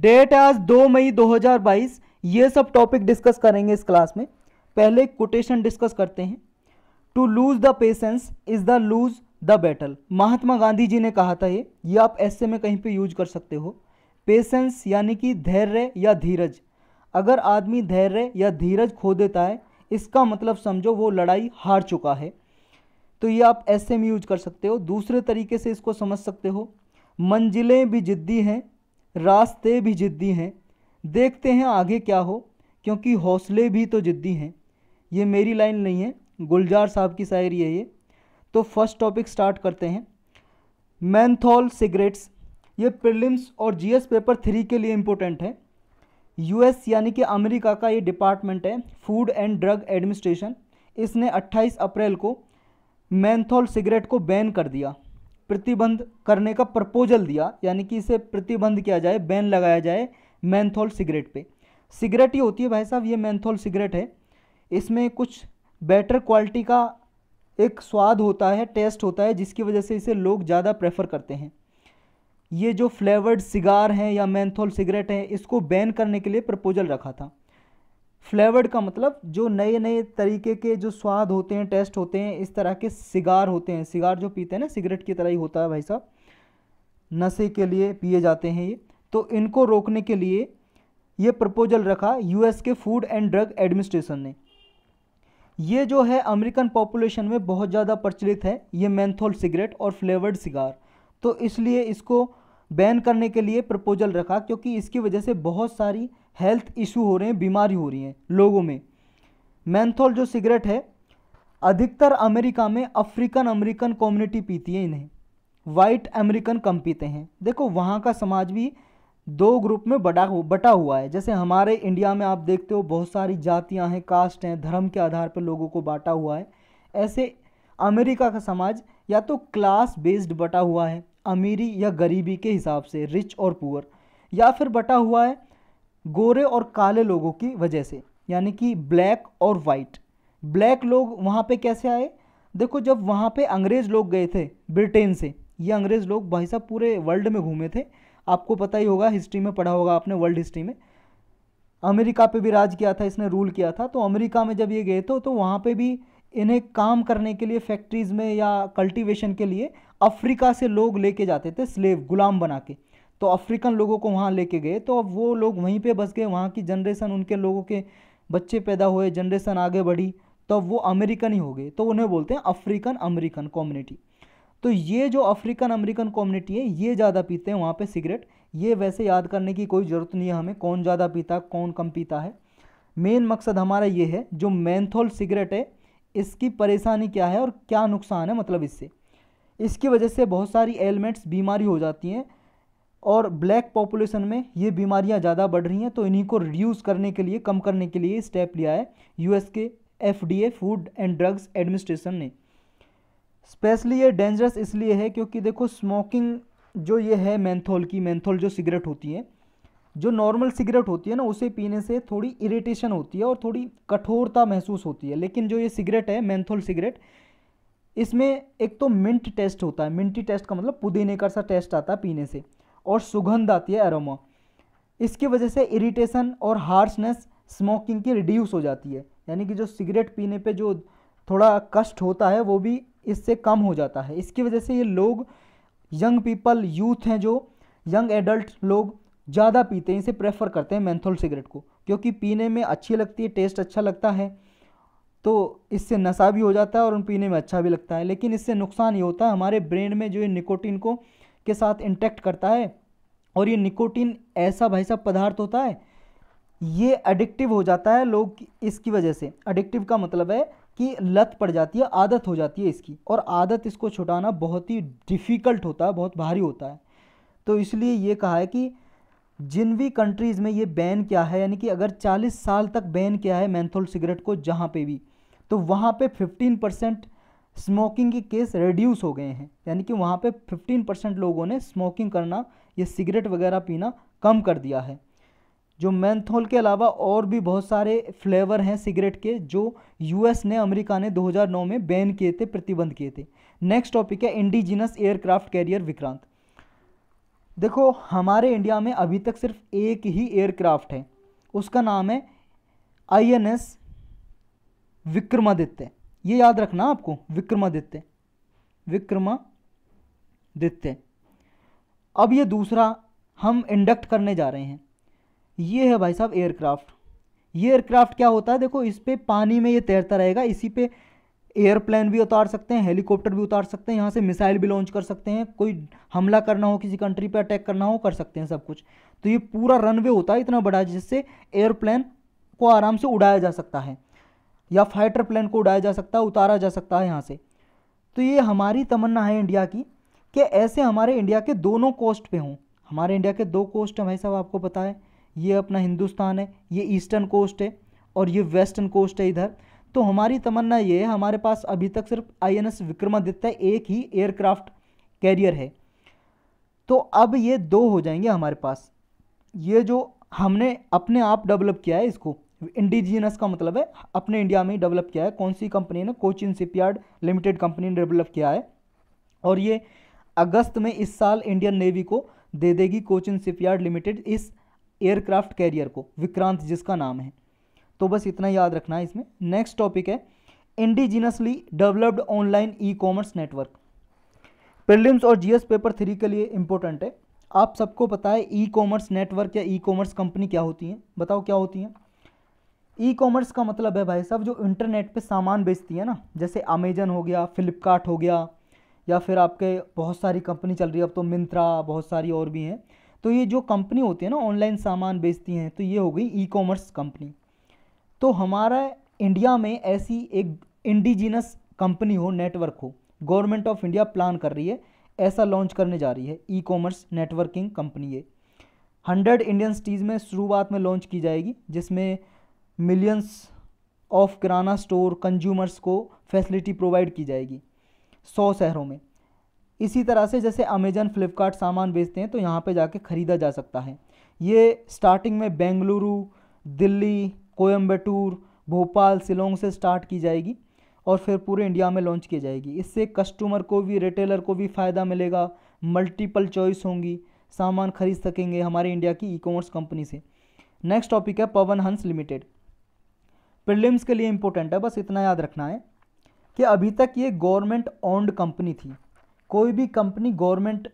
date आज दो मई 2022 ये सब टॉपिक डिस्कस करेंगे इस क्लास में पहले कोटेशन डिस्कस करते हैं to lose the patience is the lose the battle Mahatma Gandhi ji ने कहा था ये ये आप ऐसे में कहीं पे यूज कर सकते हो पेशेंस यानी कि धैर्य या धीरज अगर आदमी धैर्य या धीरज खो देता है इसका मतलब समझो वो लड़ाई हार चुका है तो ये आप ऐसे में यूज कर सकते हो दूसरे तरीके से इसको समझ सकते हो मंजिलें भी जिद्दी हैं रास्ते भी ज़िद्दी हैं देखते हैं आगे क्या हो क्योंकि हौसले भी तो ज़िद्दी हैं ये मेरी लाइन नहीं है गुलजार साहब की शायरी है ये तो फर्स्ट टॉपिक स्टार्ट करते हैं मैंथॉल सिगरेट्स ये प्रिलिम्स और जीएस पेपर थ्री के लिए इम्पोर्टेंट है यूएस यानी कि अमेरिका का ये डिपार्टमेंट है फूड एंड ड्रग एडमिनिस्ट्रेशन इसने 28 अप्रैल को मैंथॉल सिगरेट को बैन कर दिया प्रतिबंध करने का प्रपोजल दिया यानी कि इसे प्रतिबंध किया जाए बैन लगाया जाए मैंथोल सिगरेट पे सिगरेट ही होती है भाई साहब ये मैंथोल सिगरेट है इसमें कुछ बेटर क्वालिटी का एक स्वाद होता है टेस्ट होता है जिसकी वजह से इसे लोग ज़्यादा प्रेफर करते हैं ये जो फ्लेवर्ड सिगार हैं या मैंथोल सिगरेट हैं इसको बैन करने के लिए प्रपोजल रखा था फ्लेवर्ड का मतलब जो नए नए तरीके के जो स्वाद होते हैं टेस्ट होते हैं इस तरह के सिगार होते हैं सिगार जो पीते हैं ना सिगरेट की तरह ही होता है भाई साहब नशे के लिए पिए जाते हैं ये तो इनको रोकने के लिए ये प्रपोजल रखा यूएस के फूड एंड ड्रग एडमिनिस्ट्रेशन ने ये जो है अमेरिकन पॉपुलेशन में बहुत ज़्यादा प्रचलित है ये मैंथोल सिगरेट और फ्लेवर्ड सिगार तो इसलिए इसको बैन करने के लिए प्रपोजल रखा क्योंकि इसकी वजह से बहुत सारी हेल्थ इशू हो रहे हैं बीमारी हो रही हैं लोगों में मैंथोल जो सिगरेट है अधिकतर अमेरिका में अफ्रीकन अमेरिकन कम्युनिटी पीती है इन्हें वाइट अमेरिकन कम पीते हैं देखो वहाँ का समाज भी दो ग्रुप में बटा बटा हुआ है जैसे हमारे इंडिया में आप देखते हो बहुत सारी जातियाँ हैं कास्ट हैं धर्म के आधार पर लोगों को बांटा हुआ है ऐसे अमेरिका का समाज या तो क्लास बेस्ड बटा हुआ है अमीरी या गरीबी के हिसाब से रिच और पुअर या फिर बटा हुआ है गोरे और काले लोगों की वजह से यानी कि ब्लैक और वाइट ब्लैक लोग वहाँ पे कैसे आए देखो जब वहाँ पे अंग्रेज़ लोग गए थे ब्रिटेन से ये अंग्रेज़ लोग भाई साहब पूरे वर्ल्ड में घूमे थे आपको पता ही होगा हिस्ट्री में पढ़ा होगा आपने वर्ल्ड हिस्ट्री में अमेरिका पे भी राज किया था इसने रूल किया था तो अमेरिका में जब ये गए थे तो, तो वहाँ पर भी इन्हें काम करने के लिए फैक्ट्रीज़ में या कल्टिवेशन के लिए अफ्रीका से लोग लेके जाते थे स्लेव गुलाम बना के तो अफ्रीकन लोगों को वहाँ लेके गए तो अब वो लोग वहीं पे बस गए वहाँ की जनरेशन उनके लोगों के बच्चे पैदा हुए जनरेशन आगे बढ़ी तो अब वो अमेरिकन ही हो गए तो उन्हें बोलते हैं अफ्रीकन अमेरिकन कम्युनिटी तो ये जो अफ्रीकन अमेरिकन कम्युनिटी है ये ज़्यादा पीते हैं वहाँ पर सिगरेट ये वैसे याद करने की कोई ज़रूरत नहीं है हमें कौन ज़्यादा पीता कौन कम पीता है मेन मकसद हमारा ये है जो मैंथोल सिगरेट है इसकी परेशानी क्या है और क्या नुकसान है मतलब इससे इसकी वजह से बहुत सारी एलिमेंट्स बीमारी हो जाती हैं और ब्लैक पॉपुलेशन में ये बीमारियां ज़्यादा बढ़ रही हैं तो इन्हीं को रिड्यूस करने के लिए कम करने के लिए स्टेप लिया है यूएस के FDA food and drugs administration ने स्पेशली ये डेंजरस इसलिए है क्योंकि देखो स्मोकिंग जो ये है मैंथोल की मैंथोल जो सिगरेट होती है जो नॉर्मल सिगरेट होती है ना उसे पीने से थोड़ी इरिटेशन होती है और थोड़ी कठोरता महसूस होती है लेकिन जो ये सिगरेट है मैंथोल सिगरेट इसमें एक तो मिंट टेस्ट होता है मिंटी टेस्ट का मतलब पुदीने का सा टेस्ट आता है पीने से और सुगंध आती है एरोमा इसकी वजह से इरिटेशन और हार्शनेस स्मोकिंग की रिड्यूस हो जाती है यानी कि जो सिगरेट पीने पे जो थोड़ा कष्ट होता है वो भी इससे कम हो जाता है इसकी वजह से ये लोग यंग पीपल यूथ हैं जो यंग एडल्ट लोग ज़्यादा पीते हैं इसे प्रेफर करते हैं मैंथोल सिगरेट को क्योंकि पीने में अच्छी लगती है टेस्ट अच्छा लगता है तो इससे नशा भी हो जाता है और उन पीने में अच्छा भी लगता है लेकिन इससे नुकसान ये होता है हमारे ब्रेन में जो ये निकोटीन को के साथ इंटरेक्ट करता है और ये निकोटीन ऐसा भाई साहब पदार्थ होता है ये एडिक्टिव हो जाता है लोग इसकी वजह से एडिक्टिव का मतलब है कि लत पड़ जाती है आदत हो जाती है इसकी और आदत इसको छुटाना बहुत ही डिफ़िकल्ट होता है बहुत भारी होता है तो इसलिए ये कहा है कि जिन भी कंट्रीज़ में ये बैन क्या है यानी कि अगर 40 साल तक बैन किया है मैंथोल सिगरेट को जहाँ पे भी तो वहाँ पे 15 परसेंट स्मोकिंग के केस रिड्यूस हो गए हैं यानी कि वहाँ पे 15 परसेंट लोगों ने स्मोकिंग करना या सिगरेट वगैरह पीना कम कर दिया है जो मैंथोल के अलावा और भी बहुत सारे फ्लेवर हैं सिगरेट के जो यूएस ने अमेरिका ने 2009 में बैन किए थे प्रतिबंध किए थे नेक्स्ट टॉपिक है इंडिजिनस एयरक्राफ्ट कैरियर विक्रांत देखो हमारे इंडिया में अभी तक सिर्फ एक ही एयरक्राफ्ट है उसका नाम है आई एन एस विक्रमादित्य ये याद रखना आपको विक्रमादित्य विक्रमादित्य अब ये दूसरा हम इंडक्ट करने जा रहे हैं ये है भाई साहब एयरक्राफ्ट ये एयरक्राफ्ट क्या होता है देखो इस पर पानी में ये तैरता रहेगा इसी पे एयरप्लेन भी उतार सकते हैं हेलीकॉप्टर भी उतार सकते हैं यहाँ से मिसाइल भी लॉन्च कर सकते हैं कोई हमला करना हो किसी कंट्री पे अटैक करना हो कर सकते हैं सब कुछ तो ये पूरा रनवे होता है इतना बड़ा जिससे एयरप्लेन को आराम से उड़ाया जा सकता है या फाइटर प्लेन को उड़ाया जा सकता है उतारा जा सकता है यहाँ से तो ये हमारी तमन्ना है इंडिया की कि ऐसे हमारे इंडिया के दोनों कोस्ट पे हों हमारे इंडिया के दो कोस्ट हैं भाई साहब आपको पता है ये अपना हिंदुस्तान है ये ईस्टर्न कोस्ट है और ये वेस्टर्न कोस्ट है इधर तो हमारी तमन्ना ये है हमारे पास अभी तक सिर्फ एस विक्रमादित्य एक ही एयरक्राफ्ट कैरियर है तो अब ये दो हो जाएंगे हमारे पास ये जो हमने अपने आप डेवलप किया है इसको इंडिजिनस का मतलब है अपने इंडिया में डेवलप किया है कौन सी कंपनी ने कोचिन शिपयार्ड लिमिटेड कंपनी ने डेवलप किया है और ये अगस्त में इस साल इंडियन नेवी को दे देगी कोचिन शिपयार्ड लिमिटेड इस एयरक्राफ्ट कैरियर को विक्रांत जिसका नाम है तो बस इतना याद रखना है इसमें नेक्स्ट टॉपिक है indigenously developed online e commerce network prelims और जीएस पेपर थ्री के लिए इंपॉर्टेंट है आप सबको पता है ई कॉमर्स नेटवर्क या ई कॉमर्स कंपनी क्या होती हैं बताओ क्या होती हैं ई कॉमर्स का मतलब है भाई साहब जो इंटरनेट पे सामान बेचती है ना जैसे अमेजन हो गया फ्लिपकार्ट हो गया या फिर आपके बहुत सारी कंपनी चल रही है अब तो मिंत्रा बहुत सारी और भी हैं तो ये जो कंपनी होती है ना ऑनलाइन सामान बेचती हैं तो ये हो गई ई कॉमर्स कंपनी तो हमारा इंडिया में ऐसी एक इंडिजिनस कंपनी हो नेटवर्क हो गवर्नमेंट ऑफ इंडिया प्लान कर रही है ऐसा लॉन्च करने जा रही है ई कॉमर्स नेटवर्किंग कंपनी ये हंड्रेड इंडियन सिटीज़ में शुरुआत में लॉन्च की जाएगी जिसमें millions of kirana store consumers को फैसिलिटी प्रोवाइड की जाएगी सौ शहरों में इसी तरह से जैसे अमेजन फ्लिपकार्ट सामान बेचते हैं तो यहाँ पे जाके ख़रीदा जा सकता है ये स्टार्टिंग में बेंगलुरु दिल्ली कोयम्बटूर भोपाल सिलोंग से स्टार्ट की जाएगी और फिर पूरे इंडिया में लॉन्च की जाएगी इससे कस्टमर को भी रिटेलर को भी फ़ायदा मिलेगा मल्टीपल चॉइस होंगी सामान खरीद सकेंगे हमारे इंडिया की ई कॉमर्स कंपनी से नेक्स्ट टॉपिक है पवन हंस लिमिटेड प्रिलिम्स के लिए इंपॉर्टेंट है बस इतना याद रखना है कि अभी तक ये गवर्नमेंट ओन्ड कंपनी थी कोई भी कंपनी गवर्नमेंट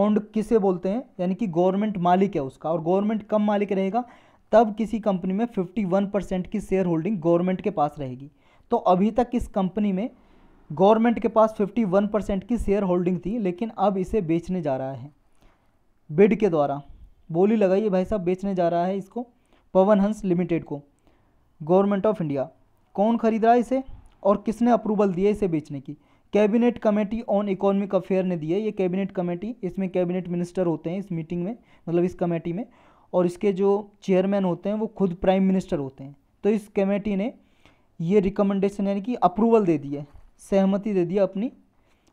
ओन्ड किसे बोलते हैं यानी कि गवर्नमेंट मालिक है उसका और गवर्नमेंट कब मालिक रहेगा तब किसी कंपनी में 51 परसेंट की शेयर होल्डिंग गवर्नमेंट के पास रहेगी तो अभी तक इस कंपनी में गवर्नमेंट के पास 51 परसेंट की शेयर होल्डिंग थी लेकिन अब इसे बेचने जा रहा है बिड के द्वारा बोली लगाइए भाई साहब बेचने जा रहा है इसको पवन हंस लिमिटेड को गवर्नमेंट ऑफ इंडिया कौन खरीद रहा है इसे और किसने अप्रूवल दिए इसे बेचने की cabinet committee on economic affair ने दिए ये कैबिनेट कमेटी इसमें कैबिनेट मिनिस्टर होते हैं इस मीटिंग में मतलब इस कमेटी में और इसके जो चेयरमैन होते हैं वो खुद प्राइम मिनिस्टर होते हैं तो इस कमेटी ने ये रिकमेंडेशन यानी कि अप्रूवल दे दिए सहमति दे दी है अपनी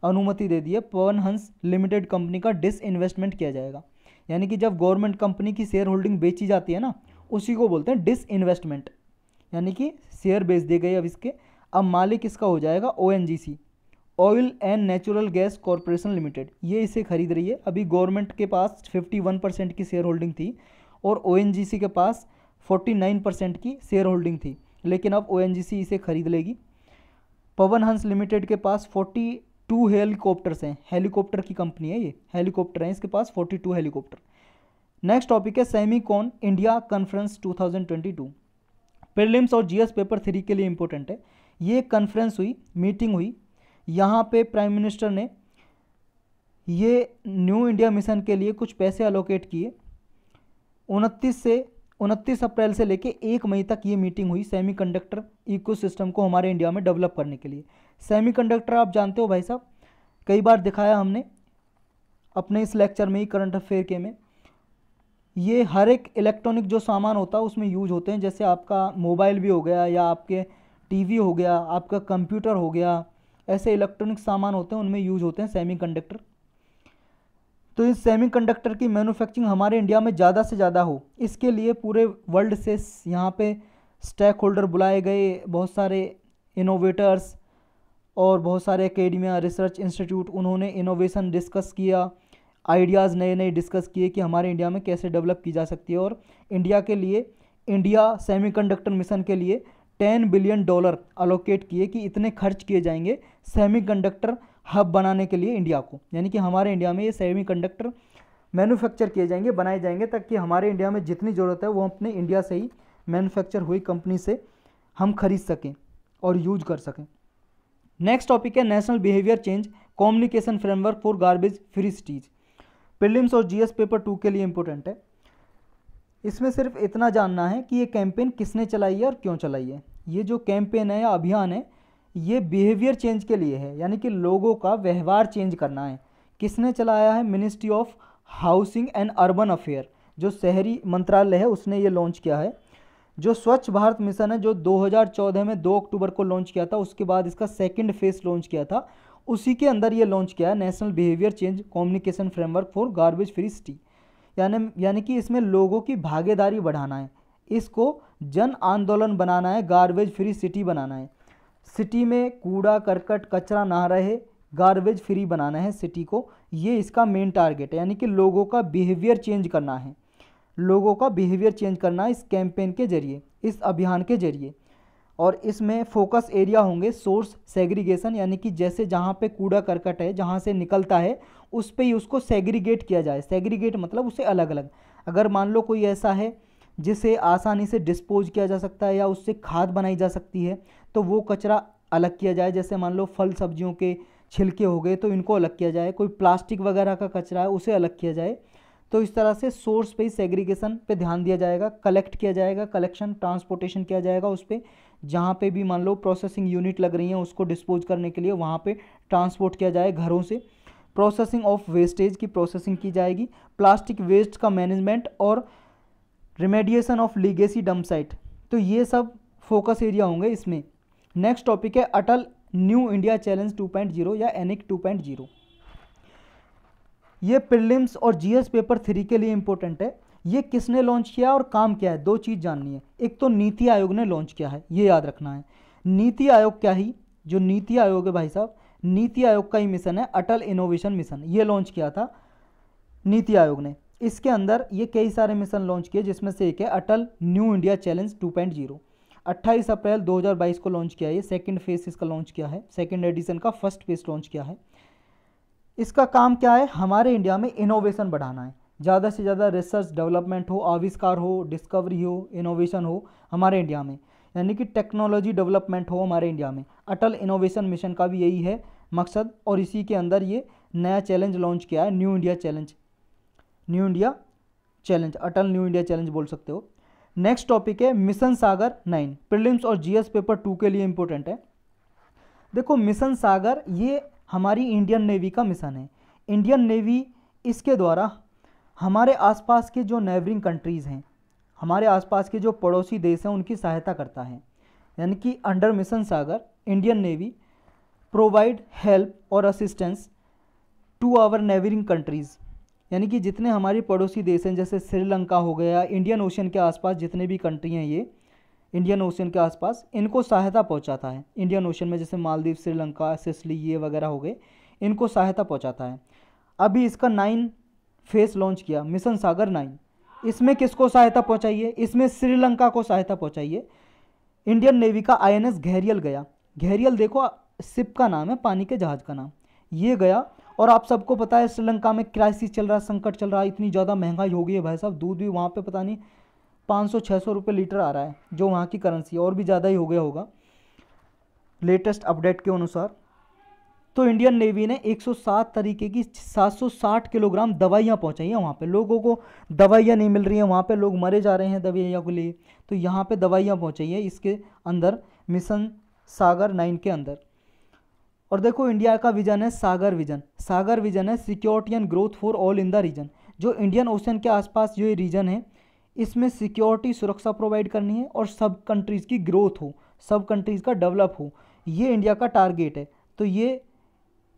अनुमति दे दी है पवन हंस लिमिटेड कंपनी का डिस इन्वेस्टमेंट किया जाएगा यानी कि जब गवर्नमेंट कंपनी की शेयर होल्डिंग बेची जाती है ना उसी को बोलते हैं डिस इन्वेस्टमेंट यानी कि शेयर बेच दिए गए अब इसके अब मालिक इसका हो जाएगा O oil and natural gas corporation limited ये इसे खरीद रही है अभी गवर्नमेंट के पास 51 परसेंट की शेयर होल्डिंग थी और ओ के पास 49 परसेंट की शेयर होल्डिंग थी लेकिन अब ओ इसे खरीद लेगी पवन हंस लिमिटेड के पास 42 हेलीकॉप्टर्स हैं हेलीकॉप्टर की कंपनी है ये हेलीकॉप्टर हैं इसके पास फोर्टी हेलीकॉप्टर नेक्स्ट टॉपिक है semi India conference to prelims और जीएस पेपर थ्री के लिए इम्पोर्टेंट है ये कॉन्फ्रेंस हुई मीटिंग हुई यहाँ पे प्राइम मिनिस्टर ने ये न्यू इंडिया मिशन के लिए कुछ पैसे अलोकेट किए उनतीस से उनतीस अप्रैल से लेके एक मई तक ये मीटिंग हुई सेमीकंडक्टर इकोसिस्टम को हमारे इंडिया में डेवलप करने के लिए सेमीकंडक्टर आप जानते हो भाई साहब कई बार दिखाया हमने अपने इस लेक्चर में ही करंट अफेयर के में ये हर एक इलेक्ट्रॉनिक जो सामान होता है उसमें यूज होते हैं जैसे आपका मोबाइल भी हो गया या आपके टीवी हो गया आपका कंप्यूटर हो गया ऐसे इलेक्ट्रॉनिक सामान होते हैं उनमें यूज होते हैं सेमीकंडक्टर तो इस सेमीकंडक्टर की मैन्युफैक्चरिंग हमारे इंडिया में ज़्यादा से ज़्यादा हो इसके लिए पूरे वर्ल्ड से यहाँ पे स्टैक होल्डर बुलाए गए बहुत सारे इनोवेटर्स और बहुत सारे अकेडमिया रिसर्च इंस्टीट्यूट उन्होंने इनोवेशन डिस्कस किया आइडियाज़ नए नए डिस्कस किए कि हमारे इंडिया में कैसे डेवलप की जा सकती है और इंडिया के लिए इंडिया सेमीकंडक्टर मिशन के लिए टेन बिलियन डॉलर अलोकेट किए कि इतने खर्च किए जाएंगे सेमीकंडक्टर हब बनाने के लिए इंडिया को यानी कि हमारे इंडिया में ये सेमीकंडक्टर मैन्युफैक्चर किए जाएंगे बनाए जाएंगे ताकि हमारे इंडिया में जितनी ज़रूरत है वो अपने इंडिया से ही मैनुफैक्चर हुई कंपनी से हम खरीद सकें और यूज कर सकें नेक्स्ट टॉपिक है national behaviour change communication framework for garbage free cities prelims और जीएस पेपर टू के लिए इम्पोर्टेंट है इसमें सिर्फ इतना जानना है कि ये कैंपेन किसने चलाई है और क्यों चलाई है ये जो कैंपेन है या अभियान है ये बिहेवियर चेंज के लिए है यानी कि लोगों का व्यवहार चेंज करना है किसने चलाया है ministry of housing and urban affair जो शहरी मंत्रालय है उसने ये लॉन्च किया है जो स्वच्छ भारत मिशन है जो 2014 में 2 अक्टूबर को लॉन्च किया था उसके बाद इसका सेकंड फेज लॉन्च किया था उसी के अंदर ये लॉन्च किया है national behaviour change communication framework for garbage free city यानी यानी कि इसमें लोगों की भागीदारी बढ़ाना है इसको जन आंदोलन बनाना है गार्बेज फ्री सिटी बनाना है सिटी में कूड़ा करकट कचरा ना रहे गार्बेज फ्री बनाना है सिटी को ये इसका मेन टारगेट है यानी कि लोगों का बिहेवियर चेंज करना है लोगों का बिहेवियर चेंज करना है इस कैंपेन के जरिए इस अभियान के जरिए और इसमें फोकस एरिया होंगे सोर्स सेग्रीगेशन यानी कि जैसे जहाँ पे कूड़ा करकट है जहाँ से निकलता है उस पर ही उसको सेग्रीगेट किया जाए सेग्रीगेट मतलब उसे अलग अलग अगर मान लो कोई ऐसा है जिसे आसानी से डिस्पोज किया जा सकता है या उससे खाद बनाई जा सकती है तो वो कचरा अलग किया जाए जैसे मान लो फल सब्जियों के छिलके हो गए तो इनको अलग किया जाए कोई प्लास्टिक वगैरह का कचरा है उसे अलग किया जाए तो इस तरह से सोर्स पे ही सेग्रीगेशन पे ध्यान दिया जाएगा कलेक्ट किया जाएगा कलेक्शन ट्रांसपोर्टेशन किया जाएगा उस पर जहाँ पे भी मान लो प्रोसेसिंग यूनिट लग रही हैं उसको डिस्पोज करने के लिए वहाँ पे ट्रांसपोर्ट किया जाए घरों से प्रोसेसिंग ऑफ वेस्टेज की प्रोसेसिंग की जाएगी प्लास्टिक वेस्ट का मैनेजमेंट और remediation of legacy dump site तो ये सब फोकस एरिया होंगे इसमें नेक्स्ट टॉपिक है अटल न्यू इंडिया चैलेंज 2.0 या एनिक 2.0 e ये प्रिलिम्स और जीएस पेपर थ्री के लिए इंपॉर्टेंट है ये किसने लॉन्च किया और काम क्या है दो चीज़ जाननी है एक तो नीति आयोग ने लॉन्च किया है ये याद रखना है नीति आयोग क्या ही जो नीति आयोग है भाई साहब नीति आयोग का ही मिशन है अटल इनोवेशन मिशन ये लॉन्च किया था नीति आयोग ने इसके अंदर ये कई सारे मिशन लॉन्च किए जिसमें से एक है अटल न्यू इंडिया चैलेंज 2.0 अट्ठाईस अप्रैल 2022 को लॉन्च किया है सेकंड फेज इसका लॉन्च किया है सेकंड एडिशन का फर्स्ट फेज लॉन्च किया है इसका काम क्या है हमारे इंडिया में इनोवेशन बढ़ाना है ज़्यादा से ज़्यादा रिसर्च डेवलपमेंट हो आविष्कार हो डिस्कवरी हो इनोवेशन हो हमारे इंडिया में यानी कि टेक्नोलॉजी डेवलपमेंट हो हमारे इंडिया में अटल इनोवेशन मिशन का भी यही है मकसद और इसी के अंदर ये नया चैलेंज लॉन्च किया है new India challenge new India challenge Atal new India challenge बोल सकते हो नेक्स्ट टॉपिक है मिशन सागर नाइन प्रिलिम्स और जीएस पेपर टू के लिए इंपॉर्टेंट है देखो मिशन सागर ये हमारी इंडियन नेवी का मिशन है इंडियन नेवी इसके द्वारा हमारे आसपास के जो नेबरिंग कंट्रीज़ हैं हमारे आसपास के जो पड़ोसी देश हैं उनकी सहायता करता है यानी कि under mission Sagar Indian navy provide help और assistance to our neighbouring countries यानी कि जितने हमारे पड़ोसी देश हैं जैसे श्रीलंका हो गया इंडियन ओशन के आसपास जितने भी कंट्री हैं ये इंडियन ओशन के आसपास इनको सहायता पहुंचाता है इंडियन ओशन में जैसे मालदीव श्रीलंका सिसली ये वगैरह हो गए इनको सहायता पहुंचाता है अभी इसका नाइन फेस लॉन्च किया मिशन सागर नाइन इसमें किसको सहायता पहुंचाइए इसमें श्रीलंका को सहायता पहुंचाइए इंडियन नेवी का आईएनएस घैरियल गया घैरियल देखो सिप का नाम है पानी के जहाज का नाम ये गया और आप सबको पता है श्रीलंका में क्राइसिस चल रहा है संकट चल रहा है इतनी ज़्यादा महंगाई हो गई है भाई साहब दूध भी वहाँ पे पता नहीं पाँच सौ छः सौ रुपये लीटर आ रहा है जो वहाँ की करेंसी और भी ज़्यादा ही हो गया होगा लेटेस्ट अपडेट के अनुसार तो इंडियन नेवी ने 107 तरीके की 760 किलोग्राम दवाइयाँ पहुँचाई हैं वहाँ पे लोगों को दवाइयाँ नहीं मिल रही हैं वहाँ पे लोग मरे जा रहे हैं दवाइयाँ के लिए तो यहाँ पे दवाइयाँ पहुँचाई हैं इसके अंदर मिशन सागर नाइन के अंदर और देखो इंडिया का विजन है सागर विजन सागर विजन है security and growth for all in the region जो इंडियन ओशन के आसपास जो ये रीजन है इसमें सिक्योरिटी सुरक्षा प्रोवाइड करनी है और सब कंट्रीज़ की ग्रोथ हो सब कंट्रीज़ का डेवलप हो ये इंडिया का टारगेट है तो ये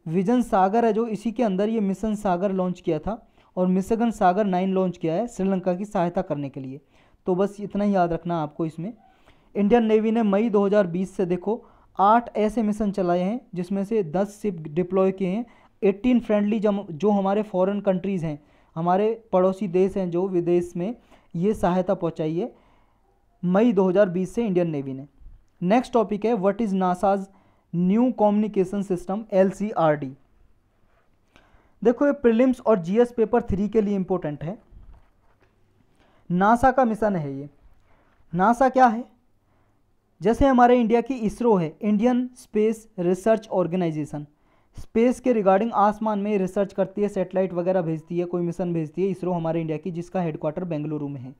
विजन सागर है जो इसी के अंदर ये मिशन सागर लॉन्च किया था और मिसगन सागर नाइन लॉन्च किया है श्रीलंका की सहायता करने के लिए तो बस इतना ही याद रखना आपको इसमें इंडियन नेवी ने मई 2020 से देखो आठ ऐसे मिशन चलाए हैं जिसमें से दस शिप डिप्लॉय किए हैं एट्टीन फ्रेंडली जो हमारे फॉरेन कंट्रीज़ हैं हमारे पड़ोसी देश हैं जो विदेश में ये सहायता पहुँचाई है मई 2020 से इंडियन नेवी ने नेक्स्ट टॉपिक है what is NASA's new communication system L देखो ये प्रिलिम्स और जीएस पेपर थ्री के लिए इम्पोर्टेंट है नासा का मिशन है ये नासा क्या है जैसे हमारे इंडिया की इसरो है Indian space research organisation space के रिगार्डिंग आसमान में रिसर्च करती है सैटेलाइट वगैरह भेजती है कोई मिशन भेजती है इसरो हमारे इंडिया की जिसका हेडक्वार्टर बेंगलुरु में है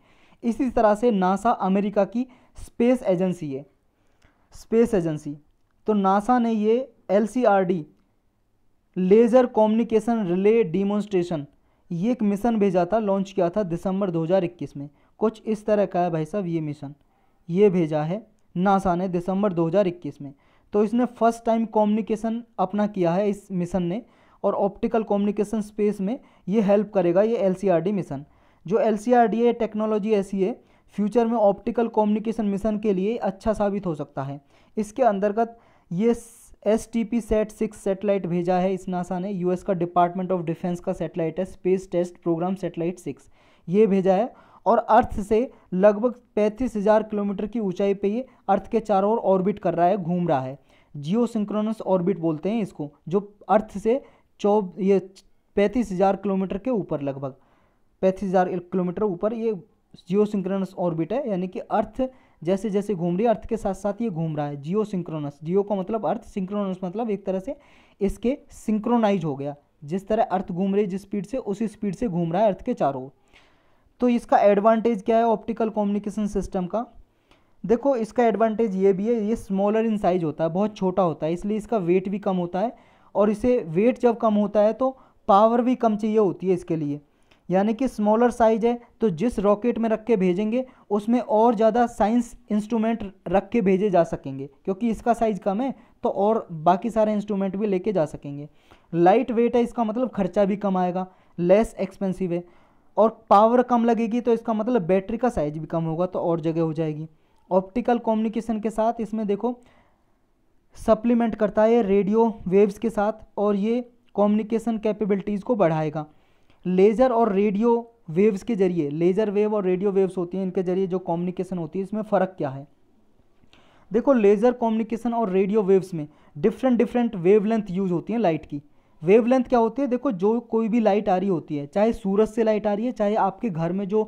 इसी तरह से नासा अमेरिका की स्पेस एजेंसी है स्पेस एजेंसी तो नासा ने ये L laser communication relay demonstration ये एक मिशन भेजा था लॉन्च किया था दिसंबर 2021 में कुछ इस तरह का है भाई साहब ये मिशन ये भेजा है नासा ने दिसंबर 2021 में तो इसने फर्स्ट टाइम कम्युनिकेशन अपना किया है इस मिशन ने और ऑप्टिकल कम्युनिकेशन स्पेस में ये हेल्प करेगा ये एल मिशन जो एल सी टेक्नोलॉजी ऐसी है फ्यूचर में ऑप्टिकल कम्युनिकेशन मिशन के लिए अच्छा साबित हो सकता है इसके अंतर्गत ये S T P sat six satellite भेजा है इस नासा ने यूएस का डिपार्टमेंट ऑफ डिफेंस का सेटेलाइट है space test programme satellite six ये भेजा है और अर्थ से लगभग पैंतीस हज़ार किलोमीटर की ऊंचाई पे ये अर्थ के चारों ओर ऑर्बिट कर रहा है घूम रहा है जियो सिंक्रोनस ऑर्बिट बोलते हैं इसको जो अर्थ से चौ ये पैंतीस हज़ार किलोमीटर के ऊपर लगभग पैंतीस हज़ार किलोमीटर ऊपर ये जियो सिंक्रोनस ऑर्बिट है यानी कि अर्थ जैसे जैसे घूम रही है अर्थ के साथ साथ ये घूम रहा है जियो सिंक्रोनस जियो का मतलब अर्थ सिंक्रोनस मतलब एक तरह से इसके सिंक्रोनाइज हो गया जिस तरह अर्थ घूम रही है जिस स्पीड से उसी स्पीड से घूम रहा है अर्थ के चारों ओर तो इसका एडवांटेज क्या है ऑप्टिकल कम्युनिकेशन सिस्टम का देखो इसका एडवांटेज ये भी है ये स्मॉलर इन साइज होता है बहुत छोटा होता है इसलिए इसका वेट भी कम होता है और इसे वेट जब कम होता है तो पावर भी कम चाहिए होती है इसके लिए यानी कि स्मॉलर साइज है तो जिस रॉकेट में रख के भेजेंगे उसमें और ज़्यादा साइंस इंस्ट्रूमेंट रख के भेजे जा सकेंगे क्योंकि इसका साइज़ कम है तो और बाकी सारे इंस्ट्रूमेंट भी लेके जा सकेंगे लाइट वेट है इसका मतलब खर्चा भी कम आएगा लेस एक्सपेंसिव है और पावर कम लगेगी तो इसका मतलब बैटरी का साइज भी कम होगा तो और जगह हो जाएगी ऑप्टिकल कम्युनिकेशन के साथ इसमें देखो सप्लीमेंट करता है रेडियो वेव्स के साथ और ये कम्युनिकेशन कैपेबिलिटीज़ को बढ़ाएगा लेज़र और रेडियो वेव्स के जरिए लेज़र वेव और रेडियो वेव्स होती हैं इनके जरिए जो कम्युनिकेशन होती है इसमें फ़र्क क्या है देखो लेज़र कम्युनिकेशन और रेडियो वेव्स में डिफरेंट डिफरेंट वेवलेंथ यूज होती हैं लाइट की वेवलेंथ क्या होती है देखो जो कोई भी लाइट आ रही होती है चाहे सूरज से लाइट आ रही है चाहे आपके घर में जो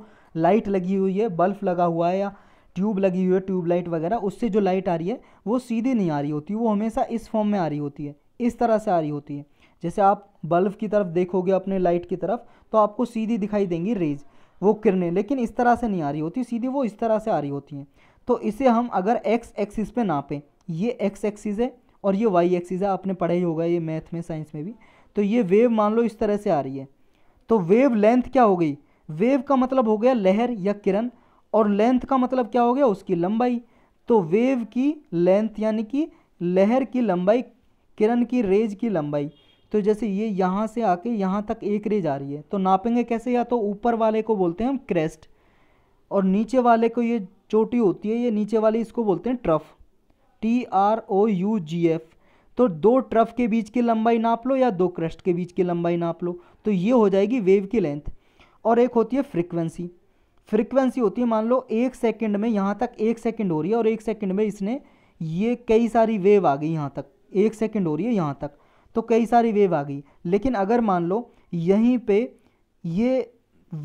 लाइट लगी हुई है बल्ब लगा हुआ है या ट्यूब लगी हुई है ट्यूब लाइट वगैरह उससे जो लाइट आ रही है वो सीधी नहीं आ रही होती वो हमेशा इस फॉर्म में आ रही होती है इस तरह से आ रही होती है जैसे आप बल्ब की तरफ देखोगे अपने लाइट की तरफ तो आपको सीधी दिखाई देंगी रेज वो किरणें लेकिन इस तरह से नहीं आ रही होती सीधी वो इस तरह से आ रही होती हैं तो इसे हम अगर एक्स एक्सिस पे नापें ये एक्स एक्सिस है और ये वाई एक्सिस है आपने पढ़ा ही होगा ये मैथ में साइंस में भी तो ये वेव मान लो इस तरह से आ रही है तो वेव लेंथ क्या हो गई वेव का मतलब हो गया लहर या किरण और लेंथ का मतलब क्या हो गया उसकी लंबाई तो वेव की लेंथ यानी कि लहर की लंबाई किरण की रेज की लंबाई तो जैसे ये यहाँ से आके यहाँ तक एक रे जा रही है तो नापेंगे कैसे या तो ऊपर वाले को बोलते हैं हम क्रेस्ट और नीचे वाले को ये चोटी होती है ये नीचे वाले इसको बोलते हैं trough T R O U G F तो दो ट्रफ के बीच की लंबाई नाप लो या दो क्रेस्ट के बीच की लंबाई नाप लो तो ये हो जाएगी वेव की लेंथ और एक होती है फ्रिक्वेंसी फ्रिक्वेंसी होती है मान लो एक सेकंड में यहाँ तक एक सेकंड हो रही है और एक सेकंड में इसने ये कई सारी वेव आ गई यहाँ तक एक सेकंड हो रही है यहाँ तक तो कई सारी वेव आ गई लेकिन अगर मान लो यहीं पे ये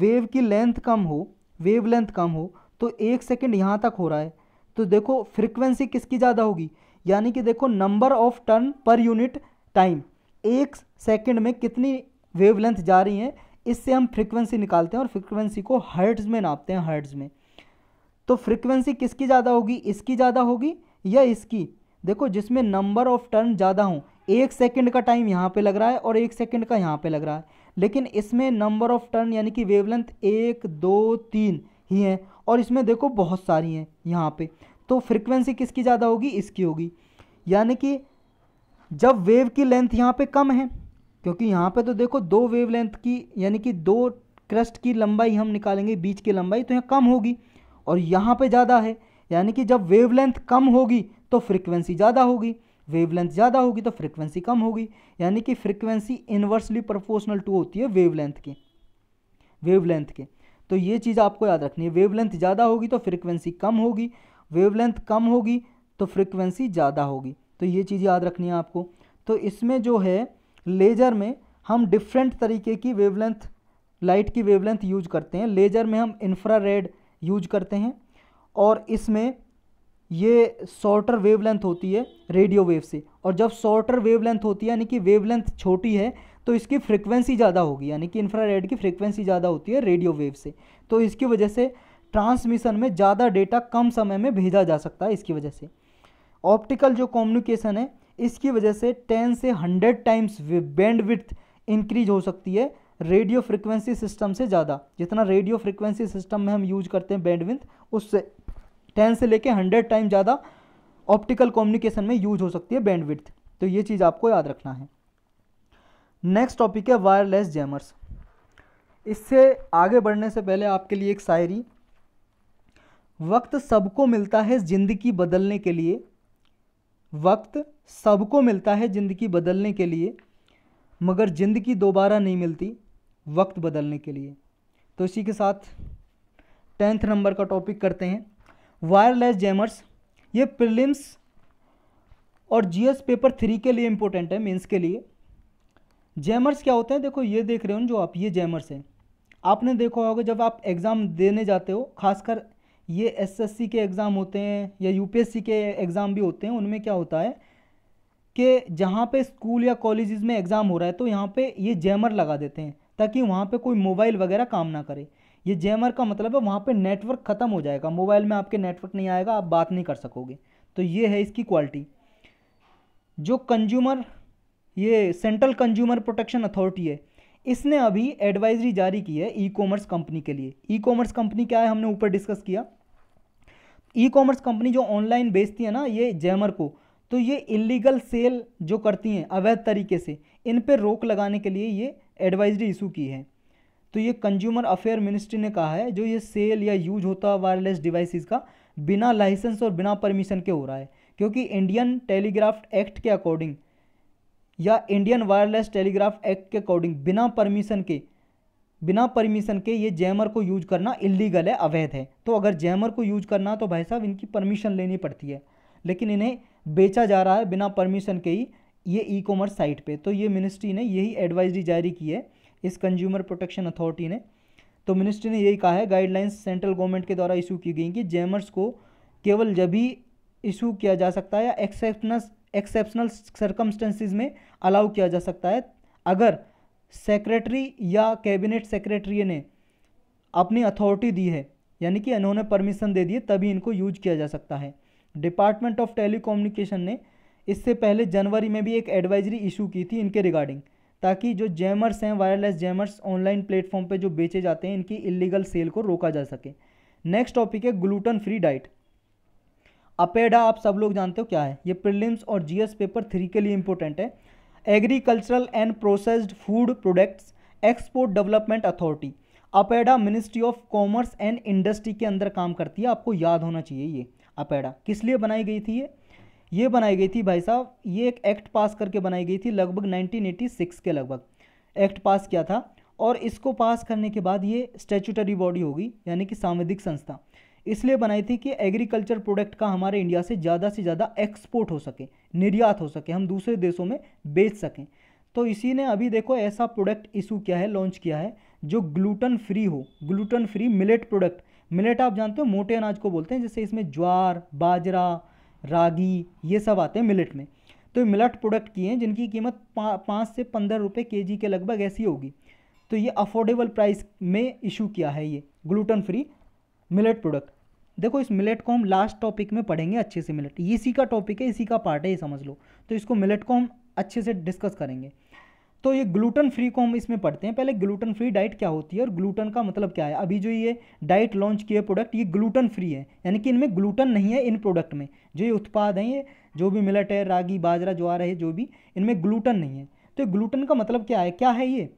वेव की लेंथ कम हो वेव लेंथ कम हो तो एक सेकेंड यहाँ तक हो रहा है तो देखो फ्रिक्वेंसी किसकी ज़्यादा होगी यानी कि देखो नंबर ऑफ टर्न पर यूनिट टाइम एक सेकेंड में कितनी वेवलेंथ जा रही हैं इससे हम फ्रिक्वेंसी निकालते हैं और फ्रिक्वेंसी को हर्ट्ज़ में नापते हैं हर्ट्ज़ में तो फ्रिक्वेंसी किसकी ज़्यादा होगी इसकी ज़्यादा होगी या इसकी देखो जिसमें नंबर ऑफ टर्न ज़्यादा हों एक सेकंड का टाइम यहाँ पे लग रहा है और एक सेकंड का यहाँ पे लग रहा है लेकिन इसमें नंबर ऑफ टर्न यानी कि वेवलेंथ एक दो तीन ही हैं और इसमें देखो बहुत सारी हैं यहाँ पे तो फ्रिक्वेंसी किसकी ज़्यादा होगी इसकी होगी यानी कि जब वेव की लेंथ यहाँ पे कम है क्योंकि यहाँ पे तो देखो दो वेव लेंथ की यानी कि दो क्रस्ट की लंबाई हम निकालेंगे बीच की लंबाई तो यहाँ कम होगी और यहाँ पर ज़्यादा है यानी कि जब वेवलेंथ कम होगी तो फ्रिक्वेंसी ज़्यादा होगी वेवलेंथ ज़्यादा होगी तो फ्रिक्वेंसी कम होगी यानी कि फ्रिक्वेंसी इन्वर्सली प्रोपोर्शनल टू होती है वेवलेंथ के वेवलेंथ के तो ये चीज़ आपको याद रखनी है वेवलेंथ ज़्यादा होगी तो फ्रिक्वेंसी कम होगी वेवलेंथ कम होगी तो फ्रिक्वेंसी ज़्यादा होगी तो ये चीज़ याद रखनी है आपको तो इसमें जो है लेज़र में हम डिफरेंट तरीके की वेवलेंथ लाइट की वेवलेंथ यूज करते हैं लेज़र में हम इंफ्रा यूज करते हैं और इसमें ये शॉर्टर वेवलेंथ होती है रेडियो वेव से और जब शॉर्टर वेवलेंथ होती है यानी कि वेवलेंथ छोटी है तो इसकी फ्रिक्वेंसी ज़्यादा होगी यानी कि इंफ्रारेड की फ्रिक्वेंसी ज़्यादा होती है रेडियो वेव से तो इसकी वजह से ट्रांसमिशन में ज़्यादा डेटा कम समय में भेजा जा सकता है इसकी वजह से ऑप्टिकल जो कम्युनिकेशन है इसकी वजह से टेन से hundred times bandwidth increase हो सकती है रेडियो फ्रिक्वेंसी सिस्टम से ज़्यादा जितना रेडियो फ्रिक्वेंसी सिस्टम में हम यूज करते हैं बैंडविथ उससे टेन से लेके हंड्रेड टाइम ज़्यादा ऑप्टिकल कम्युनिकेशन में यूज हो सकती है बैंडविड्थ तो ये चीज़ आपको याद रखना है नेक्स्ट टॉपिक है वायरलेस जैमर्स इससे आगे बढ़ने से पहले आपके लिए एक शायरी वक्त सबको मिलता है ज़िंदगी बदलने के लिए वक्त सबको मिलता है ज़िंदगी बदलने के लिए मगर ज़िंदगी दोबारा नहीं मिलती वक्त बदलने के लिए तो इसी के साथ टेंथ नंबर का टॉपिक करते हैं वायरलेस जैमर्स ये प्रिलिम्स और जीएस पेपर थ्री के लिए इम्पोर्टेंट है मेंस के लिए जैमर्स क्या होते हैं देखो ये देख रहे हो जो आप ये जैमर्स हैं आपने देखा होगा जब आप एग्ज़ाम देने जाते हो खासकर ये एसएससी के एग्ज़ाम होते हैं या यूपीएससी के एग्ज़ाम भी होते हैं उनमें क्या होता है कि जहाँ पे स्कूल या कॉलेज़ में एग्ज़ाम हो रहा है तो यहाँ पे ये जैमर लगा देते हैं ताकि वहाँ पे कोई मोबाइल वगैरह काम ना करे ये जैमर का मतलब है वहाँ पे नेटवर्क ख़त्म हो जाएगा मोबाइल में आपके नेटवर्क नहीं आएगा आप बात नहीं कर सकोगे तो ये है इसकी क्वालिटी जो कंज्यूमर ये सेंट्रल कंज्यूमर प्रोटेक्शन अथॉरिटी है इसने अभी एडवाइजरी जारी की है ई कॉमर्स कंपनी के लिए ई कॉमर्स कंपनी क्या है हमने ऊपर डिस्कस किया ई कॉमर्स कंपनी जो ऑनलाइन बेचती है ना ये जैमर को तो ये इलीगल सेल जो करती हैं अवैध तरीके से इन पर रोक लगाने के लिए ये एडवाइजरी इशू की है तो ये कंज्यूमर अफेयर मिनिस्ट्री ने कहा है जो ये सेल या यूज होता है वायरलेस डिवाइसेस का बिना लाइसेंस और बिना परमिशन के हो रहा है क्योंकि इंडियन टेलीग्राफ एक्ट के अकॉर्डिंग या इंडियन वायरलेस टेलीग्राफ एक्ट के अकॉर्डिंग बिना परमिशन के बिना परमिशन के ये जैमर को यूज करना इलीगल है अवैध है तो अगर जैमर को यूज करना तो भाई साहब इनकी परमिशन लेनी पड़ती है लेकिन इन्हें बेचा जा रहा है बिना परमिशन के ही ये ई कॉमर्स साइट पे तो ये मिनिस्ट्री ने यही एडवाइजरी जारी की है इस कंज्यूमर प्रोटेक्शन अथॉरिटी ने तो मिनिस्ट्री ने यही कहा है गाइडलाइंस सेंट्रल गवर्नमेंट के द्वारा इशू की गई कि जैमर्स को केवल जब ही इशू किया जा सकता है या एक्सेप्शनल एक्सेप्शनल सर्कमस्टेंसेज में अलाउ किया जा सकता है अगर सेक्रेटरी या कैबिनेट सेक्रेटरी ने अपनी अथॉरिटी दी है यानी कि इन्होंने परमिशन दे दी है तभी इनको यूज किया जा सकता है डिपार्टमेंट ऑफ टेलीकोम्युनिकेशन ने इससे पहले जनवरी में भी एक एडवाइजरी इशू की थी इनके रिगार्डिंग ताकि जो जैमर्स हैं वायरलेस जैमर्स ऑनलाइन प्लेटफॉर्म पे जो बेचे जाते हैं इनकी इलीगल सेल को रोका जा सके नेक्स्ट टॉपिक है ग्लूटन फ्री डाइट अपेडा आप सब लोग जानते हो क्या है ये प्रिलिम्स और जीएस पेपर थ्री के लिए इंपॉर्टेंट है agricultural and processed food products export development authority APEDA ministry of commerce and industry के अंदर काम करती है आपको याद होना चाहिए ये अपेडा किस लिए बनाई गई थी ये ये बनाई गई थी भाई साहब ये एक एक्ट पास करके बनाई गई थी लगभग 1986 के लगभग एक्ट पास किया था और इसको पास करने के बाद ये स्टेचुटरी बॉडी होगी यानी कि सांविधिक संस्था इसलिए बनाई थी कि एग्रीकल्चर प्रोडक्ट का हमारे इंडिया से ज़्यादा से ज़्यादा एक्सपोर्ट हो सके निर्यात हो सके हम दूसरे देशों में बेच सकें तो इसी ने अभी देखो ऐसा प्रोडक्ट इशू किया है लॉन्च किया है जो ग्लूटन फ्री हो gluten free millet product millet आप जानते हो मोटे अनाज को बोलते हैं जैसे इसमें ज्वार बाजरा रागी ये सब आते हैं मिलेट में तो ये मिलट प्रोडक्ट की हैं जिनकी कीमत पा, पाँच से पंद्रह रुपये के जी के लगभग ऐसी होगी तो ये अफोर्डेबल प्राइस में इशू किया है ये ग्लूटन फ्री मिलेट प्रोडक्ट देखो इस मिलेट को हम लास्ट टॉपिक में पढ़ेंगे अच्छे से मिलेट इसी का टॉपिक है इसी का पार्ट है ये समझ लो तो इसको मिलेट को हम अच्छे से डिस्कस करेंगे तो ये ग्लूटन फ्री को हम इसमें पढ़ते हैं पहले ग्लूटन फ्री डाइट क्या होती है और ग्लूटन का मतलब क्या है अभी जो ये डाइट लॉन्च किए प्रोडक्ट ये ग्लूटन फ्री है यानी कि इनमें ग्लूटन नहीं है इन प्रोडक्ट में जो ये उत्पाद हैं ये जो भी मिलट है रागी बाजरा ज्वार है जो भी इनमें ग्लूटन नहीं है तो ग्लूटन का मतलब क्या है क्या है ये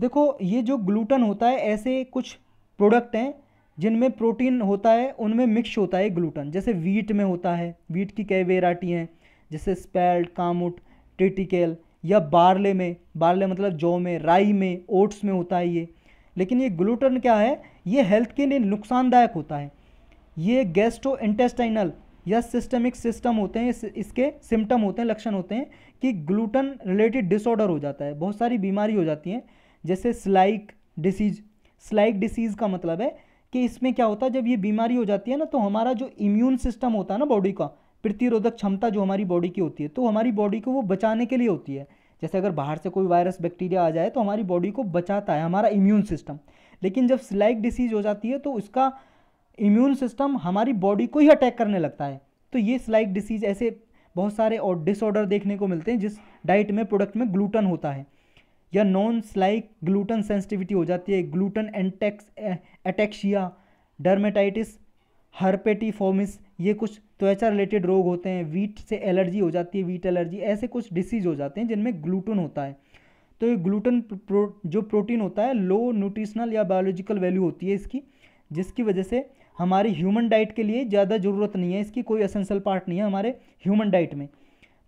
देखो ये जो ग्लूटन होता है ऐसे कुछ प्रोडक्ट हैं जिनमें प्रोटीन होता है उनमें मिक्स होता है ग्लूटन जैसे वीट में होता है वीट की कई वेराइटी हैं जैसे स्पेल्ट कामुट ट्रिटिकल या बारले में बारले मतलब जौ में राई में ओट्स में होता है ये लेकिन ये ग्लूटन क्या है ये हेल्थ के लिए नुकसानदायक होता है ये गैस्ट्रो इंटेस्टाइनल या सिस्टमिक सिस्टम होते हैं इसके सिम्टम होते हैं लक्षण होते हैं कि ग्लूटन रिलेटेड डिसऑर्डर हो जाता है बहुत सारी बीमारी हो जाती हैं जैसे स्लाइक डिसीज स्लाइक डिसीज़ का मतलब है कि इसमें क्या होता है जब ये बीमारी हो जाती है ना तो हमारा जो इम्यून सिस्टम होता है ना बॉडी का प्रतिरोधक क्षमता जो हमारी बॉडी की होती है तो हमारी बॉडी को वो बचाने के लिए होती है जैसे अगर बाहर से कोई वायरस बैक्टीरिया आ जाए तो हमारी बॉडी को बचाता है हमारा इम्यून सिस्टम लेकिन जब स्लाइक डिसीज़ हो जाती है तो उसका इम्यून सिस्टम हमारी बॉडी को ही अटैक करने लगता है तो ये स्लाइक डिसीज़ ऐसे बहुत सारे और डिसऑर्डर देखने को मिलते हैं जिस डाइट में प्रोडक्ट में ग्लूटन होता है या नॉन स्लाइक ग्लूटन सेंसिटिविटी हो जाती है ग्लूटन एंटेक्स एटेक्शिया डर्मेटाइटिस हर्पेटीफॉर्मिस ये कुछ तो रिलेटेड रोग होते हैं वीट से एलर्जी हो जाती है वीट एलर्जी ऐसे कुछ डिसीज़ हो जाते हैं जिनमें ग्लूटन होता है तो ये ग्लूटन प्रो, जो प्रोटीन होता है लो न्यूट्रिशनल या बायोलॉजिकल वैल्यू होती है इसकी जिसकी वजह से हमारी ह्यूमन डाइट के लिए ज़्यादा ज़रूरत नहीं है इसकी कोई असेंशल पार्ट नहीं है हमारे ह्यूमन डाइट में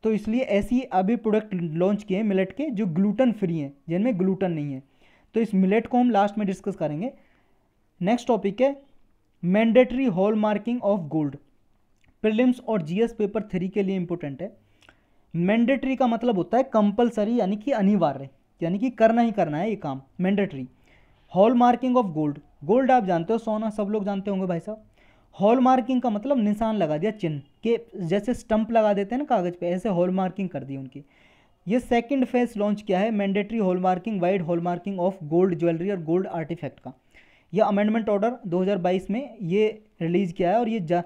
तो इसलिए ऐसी अभी प्रोडक्ट लॉन्च किए हैं मिलेट के जो ग्लूटन फ्री हैं जिनमें ग्लूटन नहीं है तो इस मिलेट को हम लास्ट में डिस्कस करेंगे नेक्स्ट टॉपिक है mandatory hallmarking of gold prelims और जीएस पेपर थ्री के लिए इंपॉर्टेंट है मैंडेटरी का मतलब होता है कंपलसरी यानी कि अनिवार्य यानी कि करना ही करना है ये काम mandatory hallmarking of gold gold आप जानते हो सोना सब लोग जानते होंगे भाई साहब हॉल मार्किंग का मतलब निशान लगा दिया चिन्ह के जैसे स्टंप लगा देते हैं ना कागज़ पे ऐसे हॉल मार्किंग कर दी उनकी ये सेकंड फेज लॉन्च किया है mandatory hallmarking wide hallmarking of gold jewellery और गोल्ड आर्टिफैक्ट का यह अमेंडमेंट ऑर्डर 2022 में ये रिलीज़ किया है और ये जा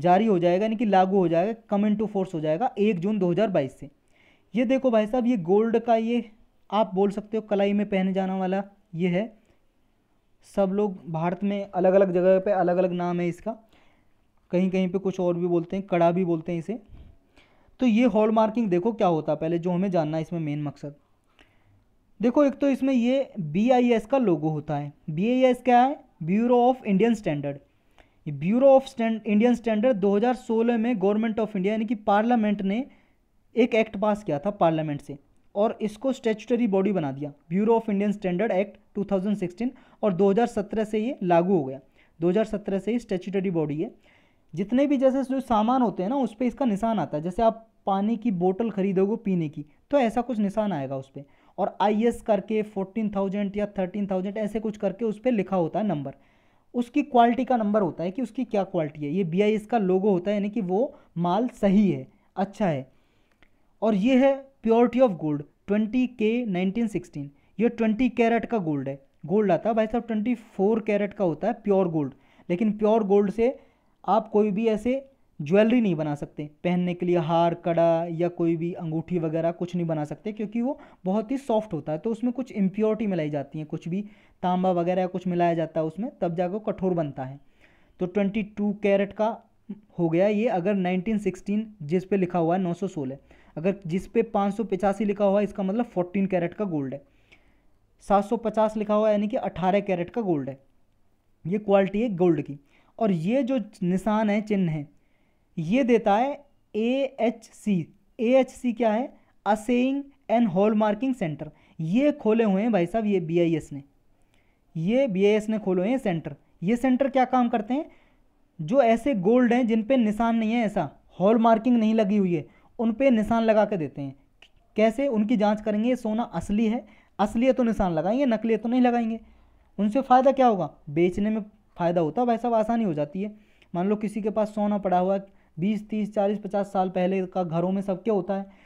जारी हो जाएगा यानी कि लागू हो जाएगा कम इन टू फोर्स हो जाएगा एक जून 2022 से ये देखो भाई साहब ये गोल्ड का ये आप बोल सकते हो कलाई में पहने जाना वाला ये है सब लोग भारत में अलग अलग जगह पे अलग अलग नाम है इसका कहीं कहीं पे कुछ और भी बोलते हैं कड़ा भी बोलते हैं इसे तो ये हॉल मार्किंग देखो क्या होता है पहले जो हमें जानना है इसमें मेन मकसद देखो एक तो इसमें ये बी आई एस का लोगो होता है बी आई एस क्या है bureau of Indian standard bureau of stand Indian standard 2016 में गवर्नमेंट ऑफ इंडिया यानी कि पार्लियामेंट ने एक एक्ट पास किया था पार्लियामेंट से और इसको स्टेचुटरी बॉडी बना दिया bureau of Indian standard act 2016 और 2017 से ये लागू हो गया 2017 से ही स्टेचुटरी बॉडी है जितने भी जैसे जो सामान होते हैं ना उस पर इसका निशान आता है जैसे आप पानी की बोतल खरीदोगे पीने की तो ऐसा कुछ निशान आएगा उस पर और आई करके फोर्टीन थाउजेंड या थर्टीन थाउजेंड ऐसे कुछ करके उस पर लिखा होता है नंबर उसकी क्वालिटी का नंबर होता है कि उसकी क्या क्वालिटी है ये बी आई एस का लोगो होता है यानी कि वो माल सही है अच्छा है और ये है purity of gold twenty K nineteen sixteen ये ट्वेंटी कैरेट का गोल्ड है गोल्ड आता है भाई साहब ट्वेंटी फोर कैरेट का होता है प्योर गोल्ड लेकिन प्योर गोल्ड से आप कोई भी ऐसे ज्वेलरी नहीं बना सकते पहनने के लिए हार कड़ा या कोई भी अंगूठी वगैरह कुछ नहीं बना सकते क्योंकि वो बहुत ही सॉफ्ट होता है तो उसमें कुछ इम्प्योरिटी मिलाई जाती है कुछ भी तांबा वगैरह कुछ मिलाया जाता है उसमें तब जाकर कठोर बनता है तो ट्वेंटी टू कैरेट का हो गया ये अगर नाइनटीन सिक्सटीन जिस पे लिखा हुआ है नौ सौ सोलह अगर जिस पे पाँच सौ पचासी लिखा हुआ है इसका मतलब फोर्टीन कैरेट का गोल्ड है सात सौ पचास लिखा हुआ है यानी कि अठारह कैरेट का गोल्ड है ये क्वालिटी है गोल्ड की और ये जो निशान है चिन्ह है ये देता है A H C A H C क्या है assaying and hallmarking centre ये खोले हुए हैं भाई साहब ये बी आई एस ने ये बी आई एस ने खोले हुए हैं सेंटर ये सेंटर क्या काम करते हैं जो ऐसे गोल्ड हैं जिन पे निशान नहीं है ऐसा हॉल मार्किंग नहीं लगी हुई है उन पे निशान लगा के देते हैं कैसे उनकी जांच करेंगे ये सोना असली है असली है तो निशान लगाएंगे नकली है तो नहीं लगाएंगे उनसे फ़ायदा क्या होगा बेचने में फ़ायदा होता है भाई साहब आसानी हो जाती है मान लो किसी के पास सोना पड़ा हुआ है बीस तीस चालीस पचास साल पहले का घरों में सब क्या होता है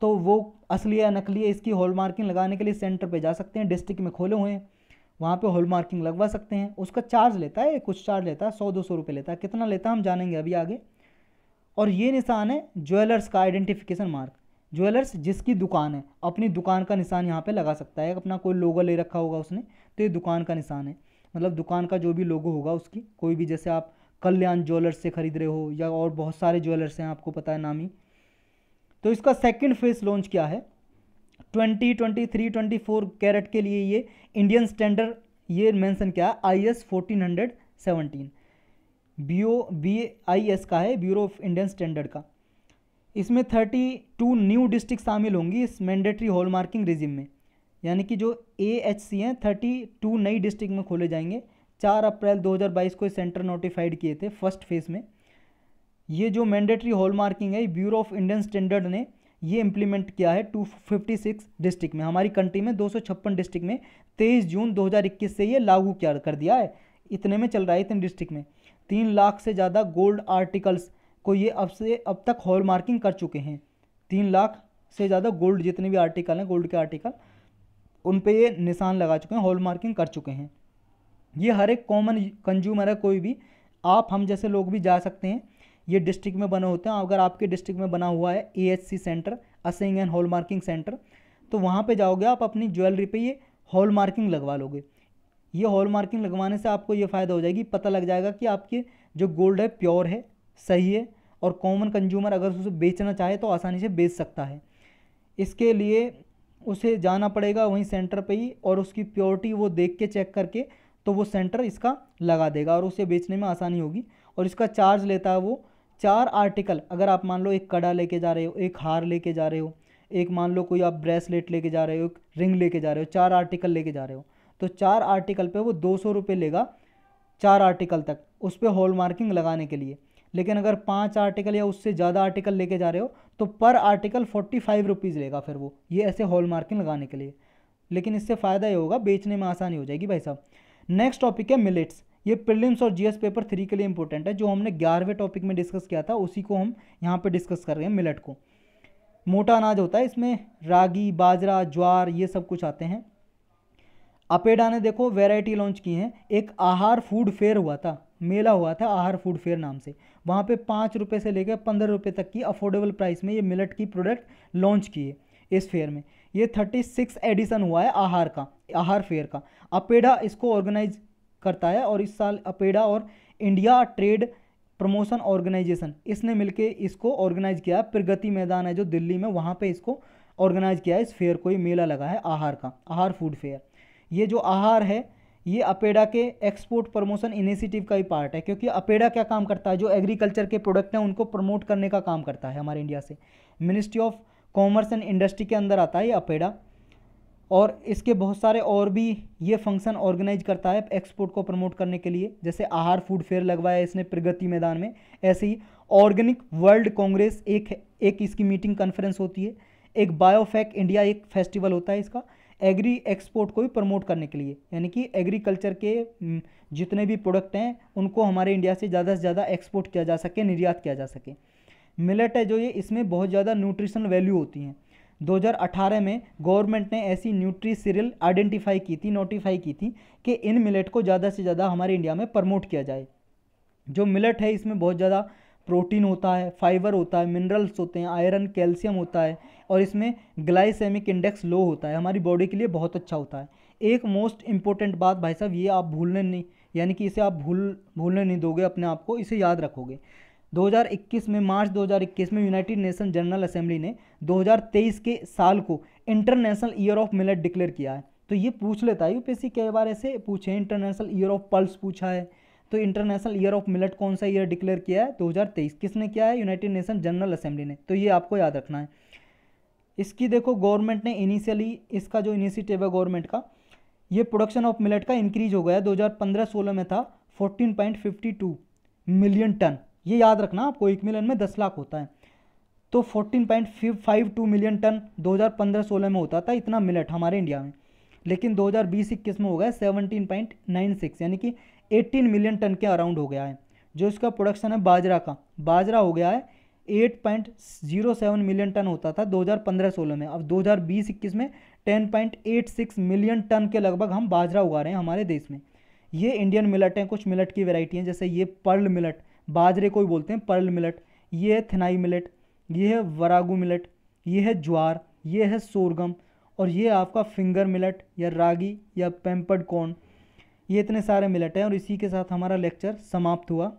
तो वो असली या नकली है इसकी हॉल मार्किंग लगाने के लिए सेंटर पे जा सकते हैं डिस्ट्रिक्ट में खोले हुए हैं वहाँ पे हॉल मार्किंग लगवा सकते हैं उसका चार्ज लेता है कुछ चार्ज लेता है सौ दो सौ रुपये लेता है कितना लेता है हम जानेंगे अभी आगे और ये निशान है ज्वेलर्स का आइडेंटिफिकेशन मार्क ज्वेलर्स जिसकी दुकान है अपनी दुकान का निशान यहाँ पर लगा सकता है अपना कोई लोगो ले रखा होगा उसने तो ये दुकान का निशान है मतलब दुकान का जो भी लोगो होगा उसकी कोई भी जैसे आप कल्याण ज्वेलर्स से ख़रीद रहे हो या और बहुत सारे ज्वेलर्स हैं आपको पता है नामी तो इसका सेकंड फेस लॉन्च क्या है थ्री ट्वेंटी 24 कैरेट के लिए ये इंडियन स्टैंडर्ड ये मेंशन क्या है I S fourteen hundred seventeen B O B I S का है ब्यूरो ऑफ इंडियन स्टैंडर्ड का इसमें थर्टी टू न्यू डिस्ट्रिक्ट शामिल होंगी इस मैंडेटरी हॉल मार्किंग रिजिम में यानी कि जो ए एच सी हैं थर्टी टू नई डिस्ट्रिक्ट में खोले जाएंगे चार अप्रैल 2022 को सेंटर नोटिफाइड किए थे फर्स्ट फेज में ये जो मैंडेटरी हॉल मार्किंग है ब्यूरो ऑफ इंडियन स्टैंडर्ड ने ये इम्प्लीमेंट किया है 256 डिस्ट्रिक्ट में हमारी कंट्री में 256 डिस्ट्रिक्ट में 23 जून 2021 से ये लागू किया कर दिया है इतने में चल रहा है इतने डिस्ट्रिक्ट में तीन लाख से ज़्यादा गोल्ड आर्टिकल्स को ये अब से अब तक हॉल मार्किंग कर चुके हैं तीन लाख से ज़्यादा गोल्ड जितने भी आर्टिकल हैं गोल्ड के आर्टिकल उन पर ये निशान लगा चुके हैं हॉल मार्किंग कर चुके हैं ये हर एक कॉमन कंज्यूमर है कोई भी आप हम जैसे लोग भी जा सकते हैं ये डिस्ट्रिक्ट में बने होते हैं अगर आपके डिस्ट्रिक्ट में बना हुआ है A centre assaying and hallmarking centre तो वहाँ पे जाओगे आप अपनी ज्वेलरी पे ये हॉल मार्किंग लगवा लोगे ये हॉल मार्किंग लगवाने से आपको ये फ़ायदा हो जाएगी पता लग जाएगा कि आपके जो गोल्ड है प्योर है सही है और कॉमन कंज्यूमर अगर उसे बेचना चाहे तो आसानी से बेच सकता है इसके लिए उसे जाना पड़ेगा वहीं सेंटर पर ही और उसकी प्योरिटी वो देख के चेक करके तो वो सेंटर इसका लगा देगा और उसे बेचने में आसानी होगी और इसका चार्ज लेता है वो चार आर्टिकल अगर आप मान लो एक कड़ा लेके जा रहे हो एक हार लेके जा रहे हो एक मान लो कोई आप ब्रेसलेट लेके जा रहे हो एक रिंग लेके जा रहे हो चार आर्टिकल लेके जा रहे हो तो चार आर्टिकल पे वो दो सौ रुपये लेगा चार आर्टिकल तक उस पर हॉल मार्किंग लगाने के लिए लेकिन अगर पाँच आर्टिकल या उससे ज़्यादा आर्टिकल लेके जा रहे हो तो पर आर्टिकल फोर्टी फाइव रुपीज़ लेगा फिर वो ये ऐसे हॉल मार्किंग लगाने के लिए लेकिन इससे फ़ायदा ये होगा बेचने में आसानी हो जाएगी भाई साहब नेक्स्ट टॉपिक है मिलेट्स ये प्रिलिम्स और जीएस पेपर थ्री के लिए इंपॉर्टेंट है जो हमने ग्यारहवें टॉपिक में डिस्कस किया था उसी को हम यहाँ पे डिस्कस कर रहे हैं मिलेट को मोटा अनाज होता है इसमें रागी बाजरा ज्वार ये सब कुछ आते हैं अपेडा ने देखो वैरायटी लॉन्च की है एक आहार फूड फेयर हुआ था मेला हुआ था आहार फूड फेयर नाम से वहाँ पर पाँच रुपये से लेकर पंद्रह रुपये तक की अफोर्डेबल प्राइस में ये मिलट की प्रोडक्ट लॉन्च की है इस फेयर में ये थर्टी सिक्स एडिशन हुआ है आहार का आहार फेयर का अपेडा इसको ऑर्गेनाइज करता है और इस साल अपेडा और इंडिया ट्रेड प्रमोशन ऑर्गेनाइजेशन इसने मिलके इसको ऑर्गेनाइज किया है प्रगति मैदान है जो दिल्ली में वहाँ पे इसको ऑर्गेनाइज किया है इस फेयर को ये मेला लगा है आहार का आहार फूड फेयर ये जो आहार है ये अपेडा के एक्सपोर्ट प्रमोशन इनिशिएटिव का ही पार्ट है क्योंकि अपेडा क्या काम करता है जो एग्रीकल्चर के प्रोडक्ट हैं उनको प्रमोट करने का काम करता है हमारे इंडिया से ministry of commerce and industry के अंदर आता है ये अपेडा और इसके बहुत सारे और भी ये फंक्शन ऑर्गेनाइज करता है एक्सपोर्ट को प्रमोट करने के लिए जैसे आहार फूड फेयर लगवाया इसने प्रगति मैदान में ऐसे ही ऑर्गेनिक वर्ल्ड कांग्रेस एक एक इसकी मीटिंग कॉन्फ्रेंस होती है एक बायोफैक इंडिया एक फेस्टिवल होता है इसका एग्री एक्सपोर्ट को भी प्रमोट करने के लिए यानी कि एग्रीकल्चर के हम्म, जितने भी प्रोडक्ट हैं उनको हमारे इंडिया से ज़्यादा से ज़्यादा एक्सपोर्ट किया जा सके निर्यात किया जा सके मिलेट है जो ये इसमें बहुत ज़्यादा न्यूट्रिशन वैल्यू होती हैं 2018 में गवर्नमेंट ने ऐसी न्यूट्री सीरियल आइडेंटिफाई की थी नोटिफाई की थी कि इन मिलेट को ज़्यादा से ज़्यादा हमारे इंडिया में प्रमोट किया जाए जो मिलेट है इसमें बहुत ज़्यादा प्रोटीन होता है फाइबर होता है मिनरल्स होते हैं आयरन कैल्शियम होता है और इसमें ग्लाइसेमिक इंडेक्स लो होता है हमारी बॉडी के लिए बहुत अच्छा होता है एक मोस्ट इम्पोर्टेंट बात भाई साहब ये आप भूलने नहीं यानी कि इसे आप भूल भूलने नहीं दोगे अपने आप को इसे याद रखोगे 2021 में मार्च 2021 में यूनाइटेड नेशन जनरल असेंबली ने 2023 के साल को international year of millet declare किया है तो ये पूछ लेता है यूपीएससी कई बार ऐसे पूछे इंटरनेशनल ईयर ऑफ पल्स पूछा है तो इंटरनेशनल ईयर ऑफ मिलेट कौन सा ईयर डिक्लेयर किया है 2023 किसने किया है यूनाइटेड नेशन जनरल असेंबली ने तो ये आपको याद रखना है इसकी देखो गवर्नमेंट ने इनिशियली इसका जो इनिशिएटिव है गवर्नमेंट का ये प्रोडक्शन ऑफ मिलेट का इंक्रीज हो गया 2015-16 में था 14.52 मिलियन टन ये याद रखना आपको एक मिलियन में दस लाख होता है तो fourteen point five two million ton 2015-16 में होता था इतना मिलेट हमारे इंडिया में लेकिन 2020-21 में हो गया सेवनटीन पॉइंट नाइन सिक्स यानी कि 18 मिलियन टन के अराउंड हो गया है जो इसका प्रोडक्शन है बाजरा का बाजरा हो गया है 8.07 मिलियन टन होता था 2015-16 में अब 2020-21 में 10.86 मिलियन टन के लगभग हम बाजरा उगा रहे हैं हमारे देश में ये इंडियन मिलट हैं कुछ मिलट की वेराइटी हैं जैसे ये पर्ल मिलट बाजरे को भी बोलते हैं पर्ल मिलट ये है थनाई मिलट ये है वरागू मिलट ये है ज्वार ये है सोरगम और ये आपका फिंगर मिलट या रागी या पेम्पर्ड कॉर्न ये इतने सारे मिलट हैं और इसी के साथ हमारा लेक्चर समाप्त हुआ